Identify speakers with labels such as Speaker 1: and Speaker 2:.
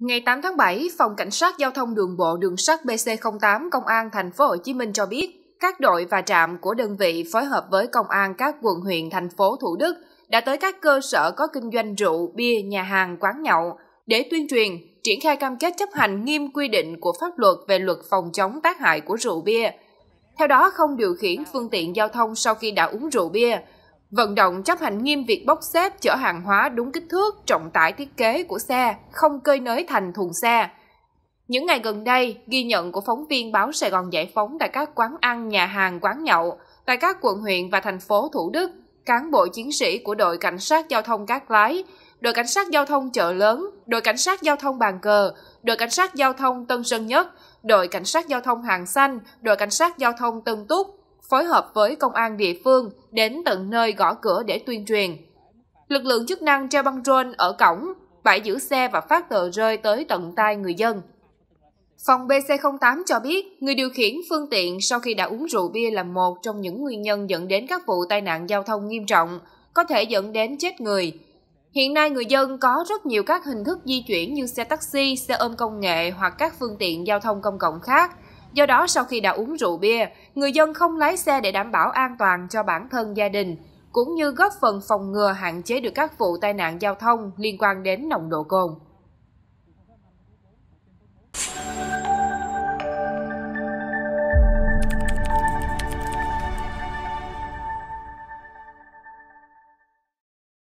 Speaker 1: Ngày 8 tháng 7, Phòng Cảnh sát Giao thông Đường bộ Đường sắt BC08 Công an thành phố Hồ Chí Minh cho biết, các đội và trạm của đơn vị phối hợp với công an các quận huyện thành phố Thủ Đức đã tới các cơ sở có kinh doanh rượu, bia, nhà hàng, quán nhậu để tuyên truyền, triển khai cam kết chấp hành nghiêm quy định của pháp luật về luật phòng chống tác hại của rượu bia. Theo đó, không điều khiển phương tiện giao thông sau khi đã uống rượu bia, vận động chấp hành nghiêm việc bốc xếp chở hàng hóa đúng kích thước, trọng tải thiết kế của xe, không cơi nới thành thùng xe. Những ngày gần đây, ghi nhận của phóng viên báo Sài Gòn Giải phóng tại các quán ăn, nhà hàng, quán nhậu, tại các quận huyện và thành phố Thủ Đức, cán bộ chiến sĩ của đội cảnh sát giao thông Cát Lái, đội cảnh sát giao thông chợ lớn, đội cảnh sát giao thông bàn cờ, đội cảnh sát giao thông Tân Sơn Nhất, đội cảnh sát giao thông Hàng Xanh, đội cảnh sát giao thông Tân Túc, phối hợp với công an địa phương đến tận nơi gõ cửa để tuyên truyền. Lực lượng chức năng treo băng rôn ở cổng, bãi giữ xe và phát tờ rơi tới tận tay người dân. Phòng BC08 cho biết, người điều khiển phương tiện sau khi đã uống rượu bia là một trong những nguyên nhân dẫn đến các vụ tai nạn giao thông nghiêm trọng, có thể dẫn đến chết người. Hiện nay người dân có rất nhiều các hình thức di chuyển như xe taxi, xe ôm công nghệ hoặc các phương tiện giao thông công cộng khác – Do đó, sau khi đã uống rượu bia, người dân không lái xe để đảm bảo an toàn cho bản thân gia đình, cũng như góp phần phòng ngừa hạn chế được các vụ tai nạn giao thông liên quan đến nồng độ cồn.